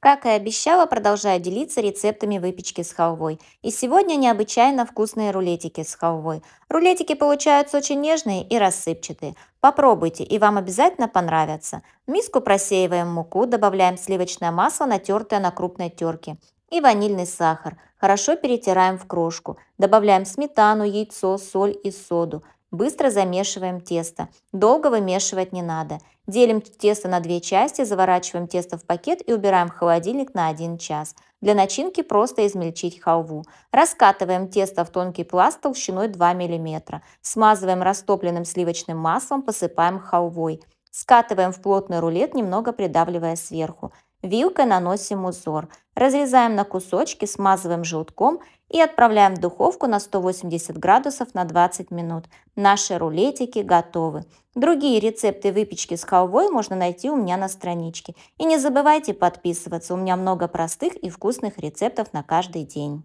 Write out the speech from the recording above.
Как и обещала, продолжаю делиться рецептами выпечки с халвой. И сегодня необычайно вкусные рулетики с халвой. Рулетики получаются очень нежные и рассыпчатые. Попробуйте, и вам обязательно понравятся. В миску просеиваем муку, добавляем сливочное масло, натертое на крупной терке, и ванильный сахар. Хорошо перетираем в крошку. Добавляем сметану, яйцо, соль и соду. Быстро замешиваем тесто. Долго вымешивать не надо. Делим тесто на две части, заворачиваем тесто в пакет и убираем в холодильник на 1 час. Для начинки просто измельчить халву. Раскатываем тесто в тонкий пласт толщиной 2 мм. Смазываем растопленным сливочным маслом, посыпаем халвой. Скатываем в плотный рулет, немного придавливая сверху. Вилкой наносим узор, разрезаем на кусочки, смазываем желтком и отправляем в духовку на 180 градусов на 20 минут. Наши рулетики готовы. Другие рецепты выпечки с халвой можно найти у меня на страничке. И не забывайте подписываться, у меня много простых и вкусных рецептов на каждый день.